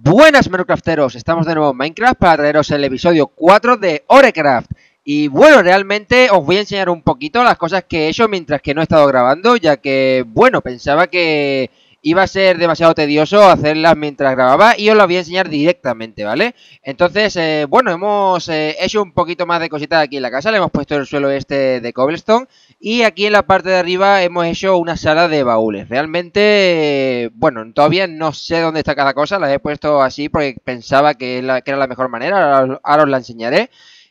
Buenas Minecrafteros, estamos de nuevo en Minecraft para traeros el episodio 4 de Orecraft Y bueno, realmente os voy a enseñar un poquito las cosas que he hecho mientras que no he estado grabando Ya que, bueno, pensaba que iba a ser demasiado tedioso hacerlas mientras grababa y os las voy a enseñar directamente, ¿vale? Entonces, eh, bueno, hemos eh, hecho un poquito más de cositas aquí en la casa, le hemos puesto el suelo este de cobblestone y aquí en la parte de arriba hemos hecho una sala de baúles. Realmente, bueno, todavía no sé dónde está cada cosa, las he puesto así porque pensaba que, era la mejor manera, ahora os la enseñaré.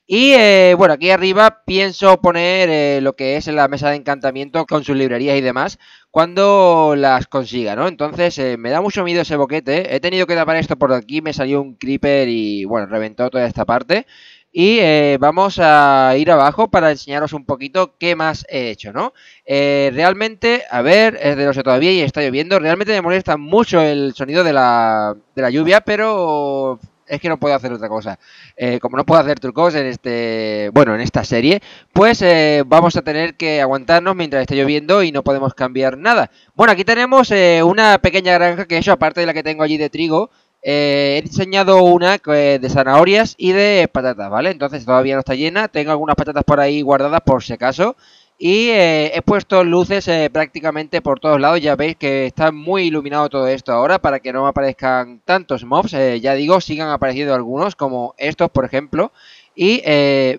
Y eh, bueno, aquí arriba pienso poner eh, lo que es la mesa de encantamiento con sus librerías y demás cuando las consiga, ¿no? Entonces eh, me da mucho miedo ese boquete. He tenido que tapar esto por aquí, me salió un creeper y bueno, reventó toda esta parte. Y vamos a ir abajo para enseñaros un poquito qué más he hecho, ¿no? realmente, a ver, es de sé todavía y está lloviendo. Realmente me molesta mucho el sonido de la, de la lluvia, pero es que no puedo hacer otra cosa. Eh, como no puedo hacer trucos en este, bueno, en esta serie, pues eh, vamos a tener que aguantarnos mientras esté lloviendo y no podemos cambiar nada. Bueno, aquí tenemos eh, una pequeña granja que he aparte de la que tengo allí de trigo, he diseñado una de zanahorias y de patatas, ¿vale? Entonces todavía no está llena, tengo algunas patatas por ahí guardadas por si acaso. Y eh, he puesto luces eh, prácticamente por todos lados, ya veis que está muy iluminado todo esto ahora para que no aparezcan tantos mobs, eh, ya digo, sigan apareciendo algunos como estos por ejemplo. Y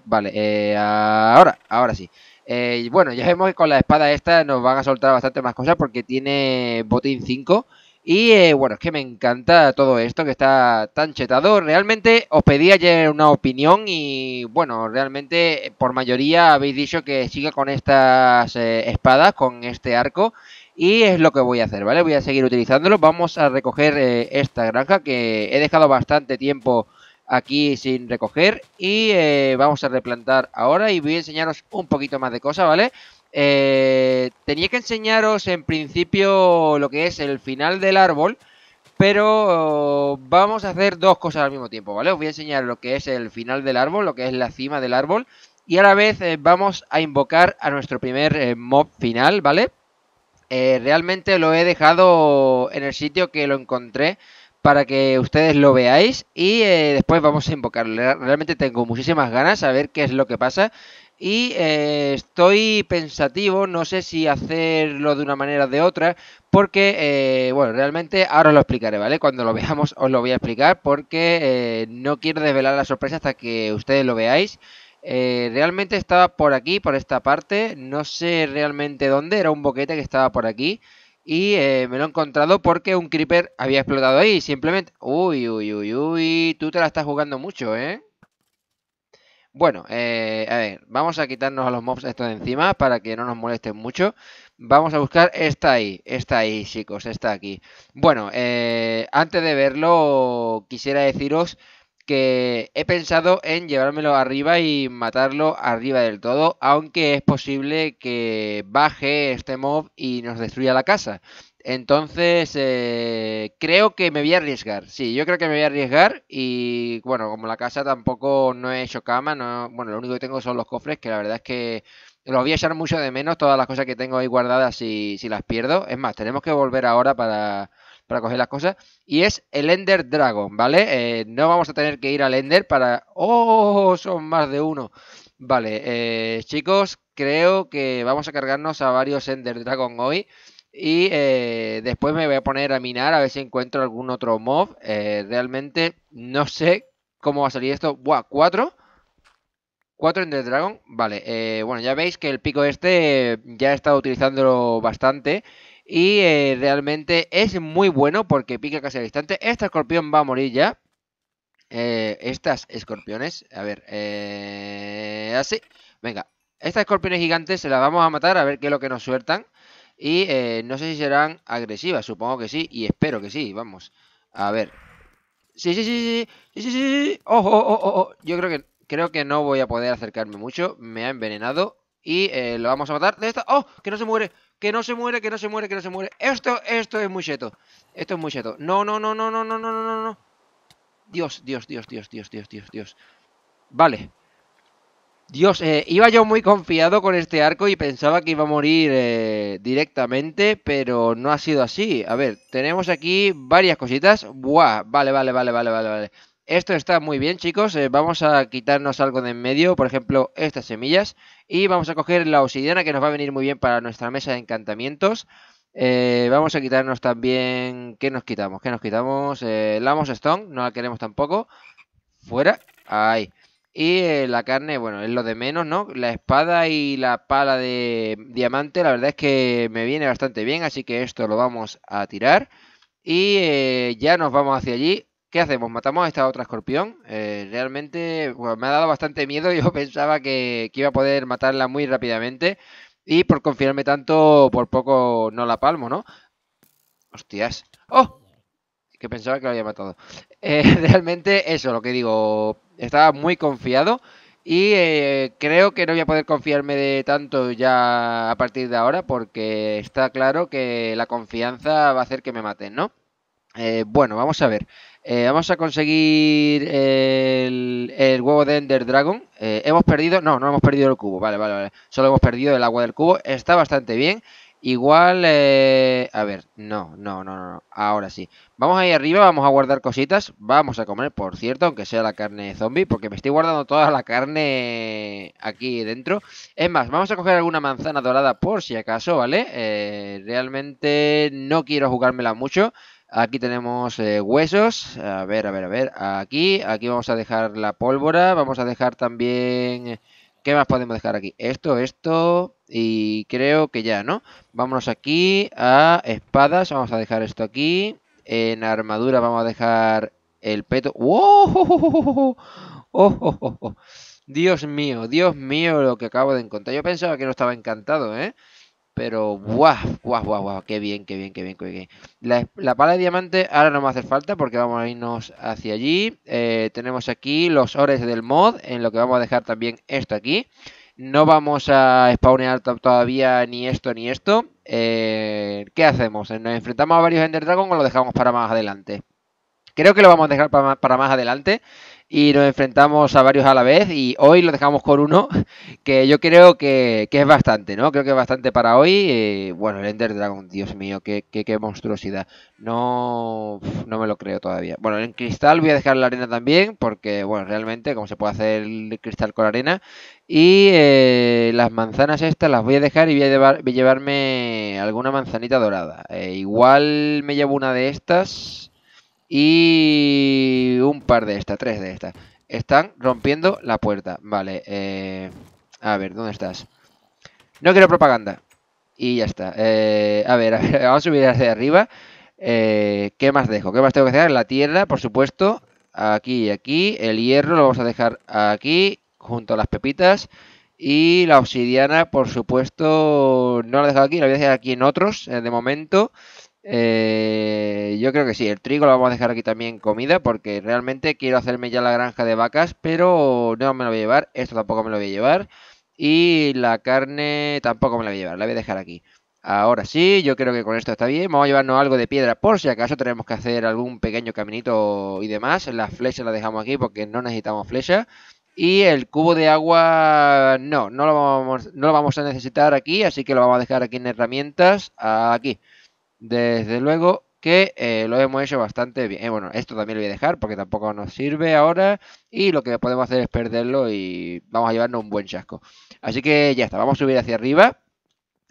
vale, ahora, ahora sí. bueno, ya vemos que con la espada esta nos van a soltar bastante más cosas porque tiene botín 5 y eh, bueno, es que me encanta todo esto que está tan chetado. Realmente os pedí ayer una opinión y bueno, realmente eh, por mayoría habéis dicho que siga con estas eh, espadas, con este arco. Y es lo que voy a hacer, ¿vale? Voy a seguir utilizándolo. Vamos a recoger esta granja que he dejado bastante tiempo aquí sin recoger. Y vamos a replantar ahora y voy a enseñaros un poquito más de cosas, ¿vale? vale eh, tenía que enseñaros en principio lo que es el final del árbol, pero vamos a hacer dos cosas al mismo tiempo, ¿vale? Os voy a enseñar lo que es el final del árbol, lo que es la cima del árbol, y a la vez eh, vamos a invocar a nuestro primer eh, mob final, ¿vale? realmente lo he dejado en el sitio que lo encontré para que ustedes lo veáis y después vamos a invocarlo. Realmente tengo muchísimas ganas a ver qué es lo que pasa y eh, estoy pensativo, no sé si hacerlo de una manera o de otra, porque, eh, bueno, realmente ahora os lo explicaré, ¿vale? Cuando lo veamos os lo voy a explicar porque eh, no quiero desvelar la sorpresa hasta que ustedes lo veáis. realmente estaba por aquí, por esta parte, no sé realmente dónde, era un boquete que estaba por aquí. Y me lo he encontrado porque un creeper había explotado ahí, simplemente... Uy, uy, uy, uy, tú te la estás jugando mucho, ¿eh? Bueno, eh, a ver, vamos a quitarnos a los mobs estos de encima para que no nos molesten mucho. Vamos a buscar esta ahí, esta ahí, chicos, esta aquí. Bueno, eh, antes de verlo, quisiera deciros que he pensado en llevármelo arriba y matarlo arriba del todo, aunque es posible que baje este mob y nos destruya la casa. Entonces, eh, creo que me voy a arriesgar. Sí, yo creo que me voy a arriesgar. Y bueno, como la casa tampoco no he hecho cama, no, bueno, lo único que tengo son los cofres, que la verdad es que los voy a echar mucho de menos, todas las cosas que tengo ahí guardadas si, si las pierdo. Es más, tenemos que volver ahora para, para coger las cosas. Y es el Ender Dragon, ¿vale? Eh, no vamos a tener que ir al Ender para... ¡Oh! Son más de uno. Vale, eh, chicos, creo que vamos a cargarnos a varios Ender Dragon hoy. Y eh, después me voy a poner a minar a ver si encuentro algún otro mob. Eh, realmente no sé cómo va a salir esto. Buah, cuatro. Cuatro Ender Dragon. Vale, eh, bueno, ya veis que el pico este ya he estado utilizándolo bastante. Y realmente es muy bueno porque pica casi al instante. esta escorpión va a morir ya. estas escorpiones. A ver, así. Venga, estas escorpiones gigantes se las vamos a matar a ver qué es lo que nos sueltan. Y eh, no sé si serán agresivas, supongo que sí, y espero que sí, vamos. A ver. Sí, sí, sí, sí, sí, sí, sí. Oh, oh, oh, Yo creo que, creo que no voy a poder acercarme mucho. Me ha envenenado y eh, lo vamos a matar de esta. ¡Oh! ¡Que no se muere! ¡Que no se muere! ¡Que no se muere! ¡Que no se muere! Esto, esto es muy cheto. Esto es muy cheto. No, no, no, no, no, no, no, no, no. Dios, Dios, Dios, Dios, Dios, Dios, Dios, Dios. Vale. Dios, eh, iba yo muy confiado con este arco y pensaba que iba a morir eh, directamente, pero no ha sido así. A ver, tenemos aquí varias cositas. Buah, vale, vale, vale, vale, vale, vale. Esto está muy bien, chicos. Eh, vamos a quitarnos algo de en medio, por ejemplo, estas semillas. Y vamos a coger la obsidiana, que nos va a venir muy bien para nuestra mesa de encantamientos. vamos a quitarnos también... ¿Qué nos quitamos? ¿Qué nos quitamos? Lamos Stone, no la queremos tampoco. Fuera. Ahí. Y eh, la carne, bueno, es lo de menos, ¿no? La espada y la pala de diamante, la verdad es que me viene bastante bien, así que esto lo vamos a tirar. Y eh, ya nos vamos hacia allí. ¿Qué hacemos? ¿Matamos a esta otra escorpión? Eh, realmente me ha dado bastante miedo, yo pensaba que, que iba a poder matarla muy rápidamente. Y por confiarme tanto, por poco no la palmo, ¿no? Hostias. ¡Oh! Que pensaba que lo había matado. realmente eso, lo que digo estaba muy confiado y eh, creo que no voy a poder confiarme de tanto ya a partir de ahora porque está claro que la confianza va a hacer que me maten, ¿no? Eh, bueno, vamos a ver. Eh, vamos a conseguir el, el, huevo de Ender Dragon. hemos perdido... No, no hemos perdido el cubo. Vale, vale, vale. Solo hemos perdido el agua del cubo. Está bastante bien. Igual, eh, a ver, no, no, no, no, ahora sí. Vamos ahí arriba, vamos a guardar cositas. Vamos a comer, por cierto, aunque sea la carne zombie, porque me estoy guardando toda la carne aquí dentro. Es más, vamos a coger alguna manzana dorada por si acaso, ¿vale? Eh, realmente no quiero jugármela mucho. Aquí tenemos eh, huesos. A ver, a ver, a ver. Aquí, aquí vamos a dejar la pólvora. Vamos a dejar también... ¿Qué más podemos dejar aquí? Esto, esto y creo que ya, ¿no? Vámonos aquí a espadas, vamos a dejar esto aquí. En armadura vamos a dejar el peto. ¡Wow! ¡Oh, oh, ¡Oh, oh, oh, Dios mío, Dios mío lo que acabo de encontrar. Yo pensaba que no estaba encantado, ¿eh? Pero guau, guau, guau, guau. Qué bien, qué bien, qué bien, La, pala de diamante ahora no me hace falta porque vamos a irnos hacia allí. Eh, tenemos aquí los ores del mod, en lo que vamos a dejar también esto aquí. No vamos a spawnear todavía ni esto ni esto. Eh, ¿Qué hacemos? ¿Nos enfrentamos a varios Ender Dragon o lo dejamos para más adelante? Creo que lo vamos a dejar para más adelante y nos enfrentamos a varios a la vez y hoy lo dejamos con uno que yo creo que, es bastante, ¿no? Creo que es bastante para hoy. Eh, bueno, el Ender Dragon, Dios mío, qué, qué, monstruosidad. No, no me lo creo todavía. Bueno, en cristal voy a dejar la arena también porque, bueno, realmente como se puede hacer el cristal con la arena. Y eh, las manzanas estas las voy a dejar y voy a, llevarme alguna manzanita dorada. Eh, igual me llevo una de estas. Y un par de estas, tres de estas. Están rompiendo la puerta. Vale, eh, a ver, ¿dónde estás? No quiero propaganda. Y ya está. Eh, a ver, a ver, vamos a subir hacia arriba. Eh, ¿Qué más dejo? ¿Qué más tengo que dejar? La tierra, por supuesto. Aquí y aquí. El hierro lo vamos a dejar aquí, junto a las pepitas. Y la obsidiana, por supuesto, no la he aquí, la voy a dejar aquí en otros, eh, de momento. Eh, yo creo que sí, el trigo lo vamos a dejar aquí también comida porque realmente quiero hacerme ya la granja de vacas, pero no me lo voy a llevar, esto tampoco me lo voy a llevar y la carne tampoco me la voy a llevar, la voy a dejar aquí. Ahora sí, yo creo que con esto está bien, vamos a llevarnos algo de piedra por si acaso tenemos que hacer algún pequeño caminito y demás, La flecha la dejamos aquí porque no necesitamos flecha Y el cubo de agua, no, no lo, vamos, no lo vamos a necesitar aquí, así que lo vamos a dejar aquí en herramientas, aquí. Desde luego que eh, lo hemos hecho bastante bien. Eh, bueno, esto también lo voy a dejar porque tampoco nos sirve ahora. Y lo que podemos hacer es perderlo y vamos a llevarnos un buen chasco. Así que ya está, vamos a subir hacia arriba.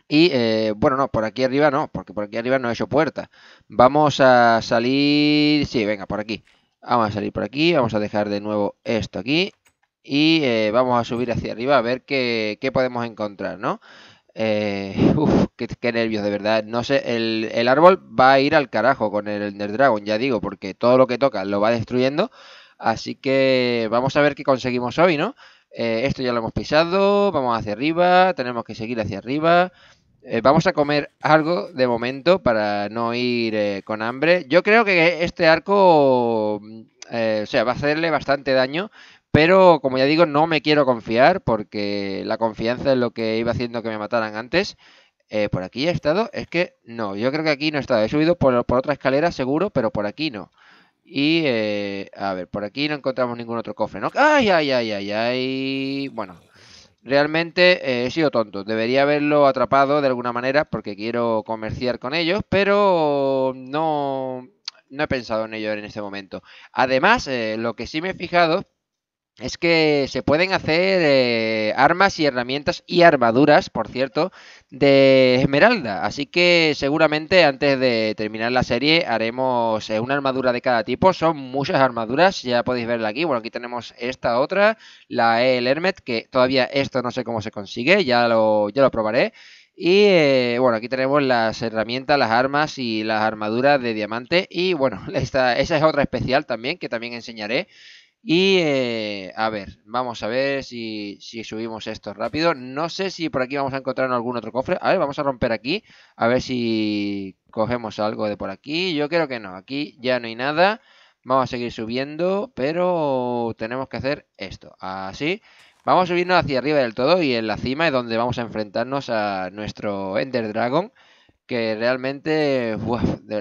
Y eh, bueno, no, por aquí arriba no, porque por aquí arriba no he hecho puerta. Vamos a salir... Sí, venga, por aquí. Vamos a salir por aquí, vamos a dejar de nuevo esto aquí. Y vamos a subir hacia arriba a ver qué, qué podemos encontrar, ¿no? Eh, uf, qué, nervios, de verdad. No sé, el, árbol va a ir al carajo con el Ender Dragon, ya digo, porque todo lo que toca lo va destruyendo. Así que vamos a ver qué conseguimos hoy, ¿no? Eh, esto ya lo hemos pisado, vamos hacia arriba, tenemos que seguir hacia arriba. Eh, vamos a comer algo de momento para no ir con hambre. Yo creo que este arco, mm, o sea, va a hacerle bastante daño pero como ya digo, no me quiero confiar porque la confianza es lo que iba haciendo que me mataran antes. Eh, por aquí he estado, es que no, yo creo que aquí no he estado. He subido por, otra escalera seguro, pero por aquí no. Y eh, a ver, por aquí no encontramos ningún otro cofre, ¿no? ¡Ay, ay, ay, ay, ay! Bueno, realmente eh, he sido tonto. Debería haberlo atrapado de alguna manera porque quiero comerciar con ellos, pero no, no he pensado en ello en este momento. Además, lo que sí me he fijado es que se pueden hacer eh, armas y herramientas y armaduras, por cierto, de esmeralda. Así que seguramente antes de terminar la serie haremos eh, una armadura de cada tipo. Son muchas armaduras, ya podéis verla aquí. Bueno, aquí tenemos esta otra, la El Hermet, que todavía esto no sé cómo se consigue, ya lo, ya lo probaré. Y eh, bueno, aquí tenemos las herramientas, las armas y las armaduras de diamante. Y bueno, esa es otra especial también, que también enseñaré. Y eh, a ver, vamos a ver si, si, subimos esto rápido. No sé si por aquí vamos a encontrar algún otro cofre. A ver, vamos a romper aquí. A ver si cogemos algo de por aquí. Yo creo que no. Aquí ya no hay nada. Vamos a seguir subiendo, pero tenemos que hacer esto. Así. Vamos a subirnos hacia arriba del todo y en la cima es donde vamos a enfrentarnos a nuestro Ender Dragon que realmente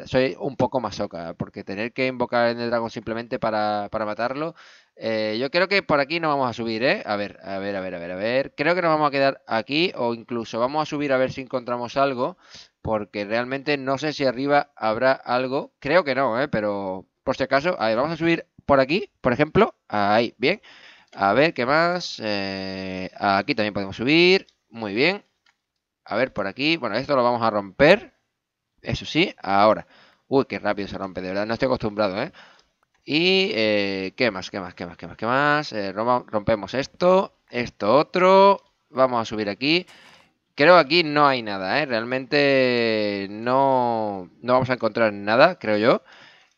soy un poco masoca, porque tener que invocar en el dragón simplemente para, matarlo, eh, yo creo que por aquí no vamos a subir, ¿eh? A ver, a ver, a ver, a ver, a ver. Creo que nos vamos a quedar aquí o incluso vamos a subir a ver si encontramos algo, porque realmente no sé si arriba habrá algo. Creo que no, ¿eh? Pero por si acaso, a ver, vamos a subir por aquí, por ejemplo. Ahí, bien. A ver, ¿qué más? Eh, aquí también podemos subir. Muy bien. A ver, por aquí. Bueno, esto lo vamos a romper. Eso sí, ahora. Uy, qué rápido se rompe, de verdad. No estoy acostumbrado, ¿eh? Y, eh, ¿qué más? ¿Qué más? ¿Qué más? ¿Qué más? ¿Qué más? Eh, rompemos esto. Esto otro. Vamos a subir aquí. Creo que aquí no hay nada, ¿eh? Realmente no, no vamos a encontrar nada, creo yo.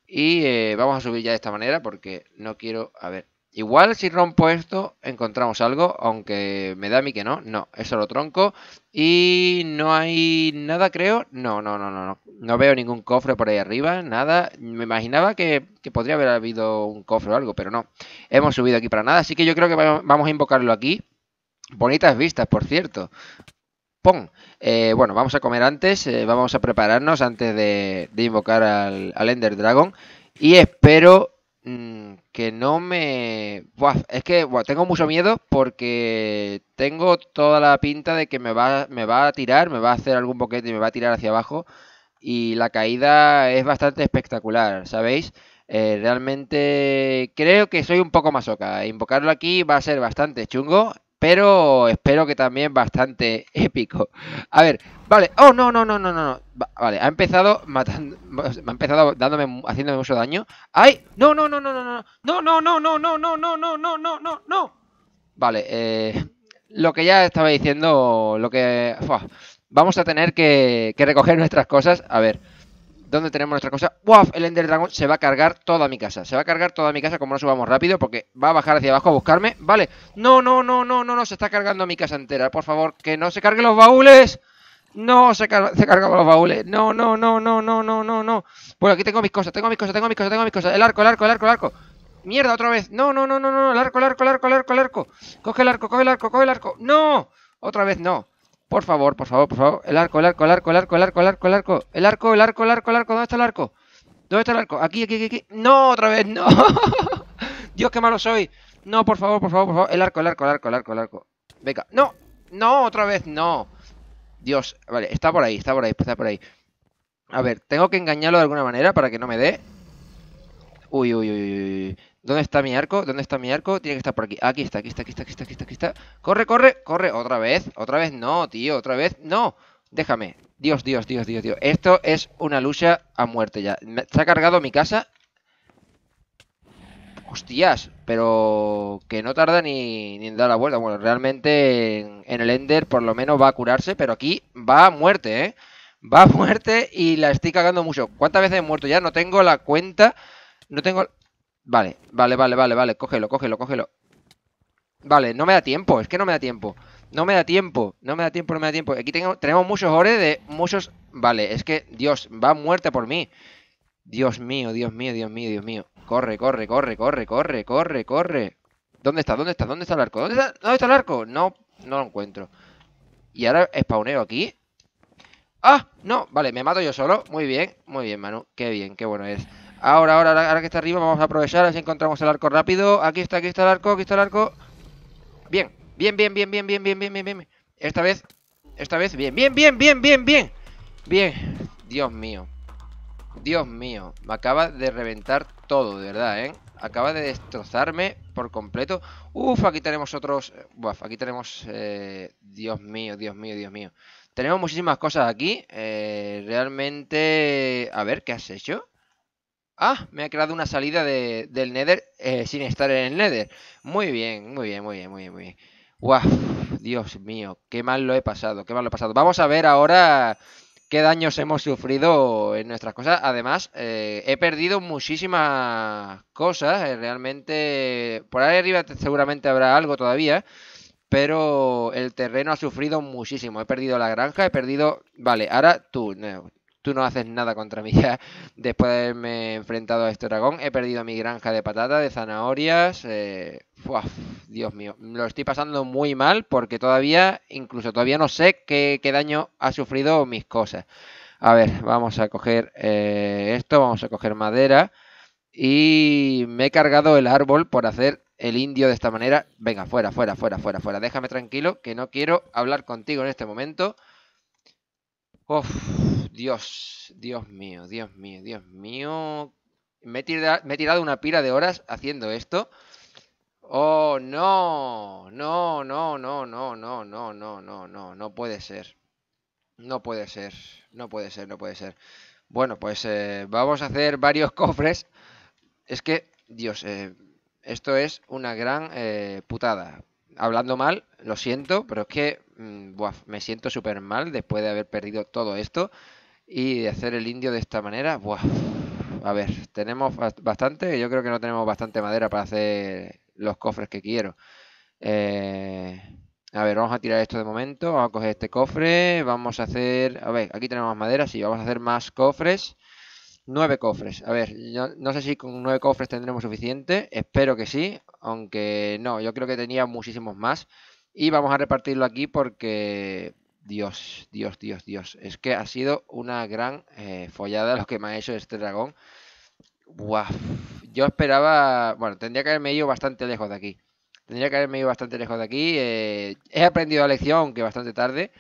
Y eh, vamos a subir ya de esta manera porque no quiero... A ver, Igual si rompo esto, encontramos algo, aunque me da a mí que no. No, eso lo tronco. Y no hay nada, creo. No, no, no, no, no. No veo ningún cofre por ahí arriba, nada. Me imaginaba que, podría haber habido un cofre o algo, pero no. Hemos subido aquí para nada, así que yo creo que vamos a invocarlo aquí. Bonitas vistas, por cierto. Pum. Eh, bueno, vamos a comer antes, eh, vamos a prepararnos antes de, invocar al Ender Dragon. Y espero Mm, que no me... es que tengo mucho miedo porque tengo toda la pinta de que me va, me va a tirar, me va a hacer algún boquete y me va a tirar hacia abajo. Y la caída es bastante espectacular, ¿sabéis? Eh, realmente creo que soy un poco masoca. Invocarlo aquí va a ser bastante chungo pero espero que también bastante épico. A ver, vale. Oh, no, no, no, no, no. Vale, ha empezado matando. Ha empezado dándome, haciéndome mucho daño. ¡Ay! No, no, no, no, no, no. No, no, no, no, no, no, no, no, no, no, no, no. Vale, eh, lo que ya estaba diciendo, lo que... vamos a tener que recoger nuestras cosas. A ver. ¿Dónde tenemos nuestra cosa? wow El Ender Dragon se va a cargar toda mi casa. Se va a cargar toda mi casa como no subamos rápido porque va a bajar hacia abajo a buscarme. Vale. No, no, no, no, no, no. Se está cargando mi casa entera. Por favor, que no se carguen los baúles. No, se, se cargan los baúles. No, no, no, no, no, no, no, no. Bueno, aquí tengo mis cosas, tengo mis cosas, tengo mis cosas, tengo mis cosas. El arco, el arco, el arco, el arco. Mierda, otra vez. No, no, no, no, no. El arco, el arco, el arco, el arco, el arco. Coge el arco, coge el arco, coge el arco. No. Otra vez no. Por favor, por favor, por favor. El arco, el arco, el arco, el arco, el arco, el arco, el arco. El arco, el arco, el arco, el arco. ¿Dónde está el arco? ¿Dónde está el arco? Aquí, aquí, aquí, aquí. No, otra vez, no. Dios, qué malo soy. No, por favor, por favor, por favor. El arco, el arco, el arco, el arco, el arco. Venga. No, no, otra vez, no. Dios, vale, está por ahí, está por ahí, está por ahí. A ver, tengo que engañarlo de alguna manera para que no me dé. Uy, uy, uy, uy. ¿Dónde está mi arco? ¿Dónde está mi arco? Tiene que estar por aquí. Aquí está, aquí está, aquí está, aquí está, aquí está, aquí está. Corre, corre, corre. Otra vez, otra vez. No, tío, otra vez. No. Déjame. Dios, Dios, Dios, Dios, Dios. Esto es una lucha a muerte ya. Se ha cargado mi casa. Hostias, pero que no tarda ni, ni en dar la vuelta. Bueno, realmente en el Ender por lo menos va a curarse, pero aquí va a muerte, ¿eh? Va a muerte y la estoy cagando mucho. ¿Cuántas veces he muerto ya? No tengo la cuenta. No tengo... Vale, vale, vale, vale, vale. Cógelo, cógelo, cógelo. Vale, no me da tiempo. Es que no me da tiempo. No me da tiempo. No me da tiempo, no me da tiempo. Aquí tengo, tenemos muchos ores de muchos... Vale, es que, Dios, va muerte por mí. Dios mío, Dios mío, Dios mío, Dios mío. Corre, corre, corre, corre, corre, corre, corre. ¿Dónde está? ¿Dónde está? ¿Dónde está el arco? ¿Dónde está, ¿Dónde está el arco? No, no lo encuentro. Y ahora spawneo aquí. ¡Ah! No, vale, me mato yo solo. Muy bien, muy bien, Manu. Qué bien, qué bueno es. Ahora, ahora, ahora que está arriba, vamos a aprovechar, así encontramos el arco rápido. Aquí está, aquí está el arco, aquí está el arco. Bien, bien, bien, bien, bien, bien, bien, bien, bien, Esta vez, esta vez, bien, bien, bien, bien, bien, bien. Bien, Dios mío. Dios mío, me acaba de reventar todo, de verdad, ¿eh? Acaba de destrozarme por completo. Uf, aquí tenemos otros... Buah, aquí tenemos... Dios mío, Dios mío, Dios mío. Tenemos muchísimas cosas aquí. realmente... A ver, ¿qué has hecho? Ah, me ha creado una salida del Nether eh, sin estar en el Nether. Muy bien, muy bien, muy bien, muy bien, muy Dios mío, qué mal lo he pasado, qué mal lo he pasado. Vamos a ver ahora qué daños hemos sufrido en nuestras cosas. Además, eh, he perdido muchísimas cosas. Eh, realmente, por ahí arriba seguramente habrá algo todavía. Pero el terreno ha sufrido muchísimo. He perdido la granja, he perdido... Vale, ahora tú tú no haces nada contra mí ya. Después de haberme enfrentado a este dragón, he perdido mi granja de patatas, de zanahorias. Eh, Dios mío, lo estoy pasando muy mal porque todavía, incluso todavía no sé qué, daño ha sufrido mis cosas. A ver, vamos a coger eh, esto, vamos a coger madera. Y me he cargado el árbol por hacer el indio de esta manera. Venga, fuera, fuera, fuera, fuera, fuera. Déjame tranquilo, que no quiero hablar contigo en este momento. Uf, Dios, Dios mío, Dios mío, Dios mío. Me he, tirado, una pira de horas haciendo esto. Oh, no, no, no, no, no, no, no, no, no, no, no puede ser. No puede ser, no puede ser, no puede ser. Bueno, pues vamos a hacer varios cofres. Es que, Dios, esto es una gran putada. Hablando mal, lo siento, pero es que me siento súper mal después de haber perdido todo esto. Y de hacer el indio de esta manera, buah. A ver, tenemos bastante, yo creo que no tenemos bastante madera para hacer los cofres que quiero. Eh, a ver, vamos a tirar esto de momento, vamos a coger este cofre, vamos a hacer... A ver, aquí tenemos madera, sí, vamos a hacer más cofres. Nueve cofres, a ver, no sé si con nueve cofres tendremos suficiente, espero que sí, aunque no, yo creo que tenía muchísimos más. Y vamos a repartirlo aquí porque Dios, Dios, Dios, Dios. Es que ha sido una gran eh, follada lo que me ha hecho este dragón. Buah. Yo esperaba. Bueno, tendría que haberme ido bastante lejos de aquí. Tendría que haberme ido bastante lejos de aquí. Eh, he aprendido la lección, aunque bastante tarde.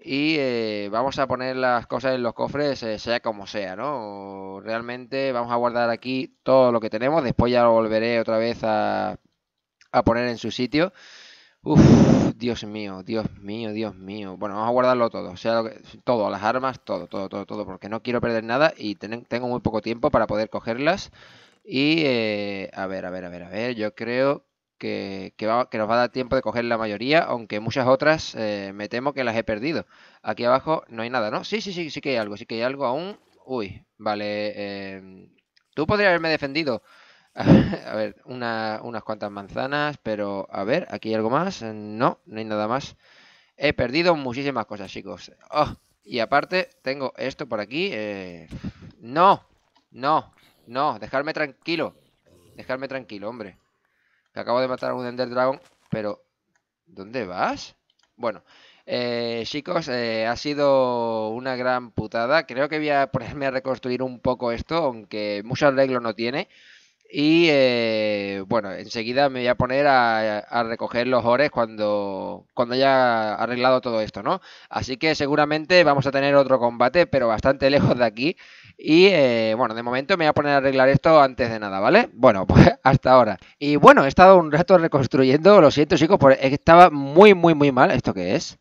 Y eh, vamos a poner las cosas en los cofres, sea como sea, ¿no? Realmente vamos a guardar aquí todo lo que tenemos. Después ya lo volveré otra vez a, a poner en su sitio. Uf, Dios mío, Dios mío, Dios mío. Bueno, vamos a guardarlo todo. O sea, todo, las armas, todo, todo, todo, todo. Porque no quiero perder nada y tengo muy poco tiempo para poder cogerlas. Y eh, a ver, a ver, a ver, a ver. Yo creo que, que, nos va a dar tiempo de coger la mayoría. Aunque muchas otras eh, me temo que las he perdido. Aquí abajo no hay nada, ¿no? Sí, sí, sí, sí que hay algo. Sí que hay algo aún. Uy, vale. Eh, tú podrías haberme defendido. A ver, unas cuantas manzanas, pero a ver, ¿aquí hay algo más? Eh, no, no hay nada más. He perdido muchísimas cosas, chicos. Oh, y aparte, tengo esto por aquí. Eh, no, no, no, dejarme tranquilo. Dejarme tranquilo, hombre. Que acabo de matar a un Ender Dragon, pero... ¿Dónde vas? Bueno, eh, chicos, ha sido una gran putada. Creo que voy a ponerme a reconstruir un poco esto, aunque mucho arreglo no tiene. Y eh, bueno, enseguida me voy a poner a, recoger los ores cuando, cuando haya arreglado todo esto, ¿no? Así que seguramente vamos a tener otro combate, pero bastante lejos de aquí. Y eh, bueno, de momento me voy a poner a arreglar esto antes de nada, ¿vale? Bueno, pues hasta ahora. Y bueno, he estado un rato reconstruyendo, lo siento chicos, porque estaba muy, muy, muy mal. ¿Esto que es?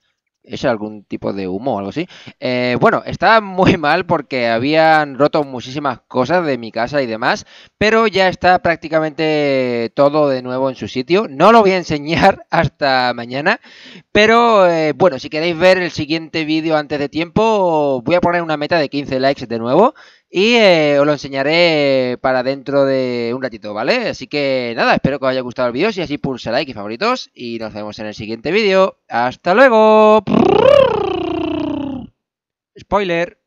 ¿Es algún tipo de humo o algo así. Eh, bueno, está muy mal porque habían roto muchísimas cosas de mi casa y demás, pero ya está prácticamente todo de nuevo en su sitio. No lo voy a enseñar hasta mañana, pero eh, bueno, si queréis ver el siguiente vídeo antes de tiempo, voy a poner una meta de 15 likes de nuevo y eh, os lo enseñaré para dentro de un ratito, ¿vale? Así que nada, espero que os haya gustado el vídeo, si así pulsa like y favoritos y nos vemos en el siguiente vídeo. ¡Hasta luego! Spoiler.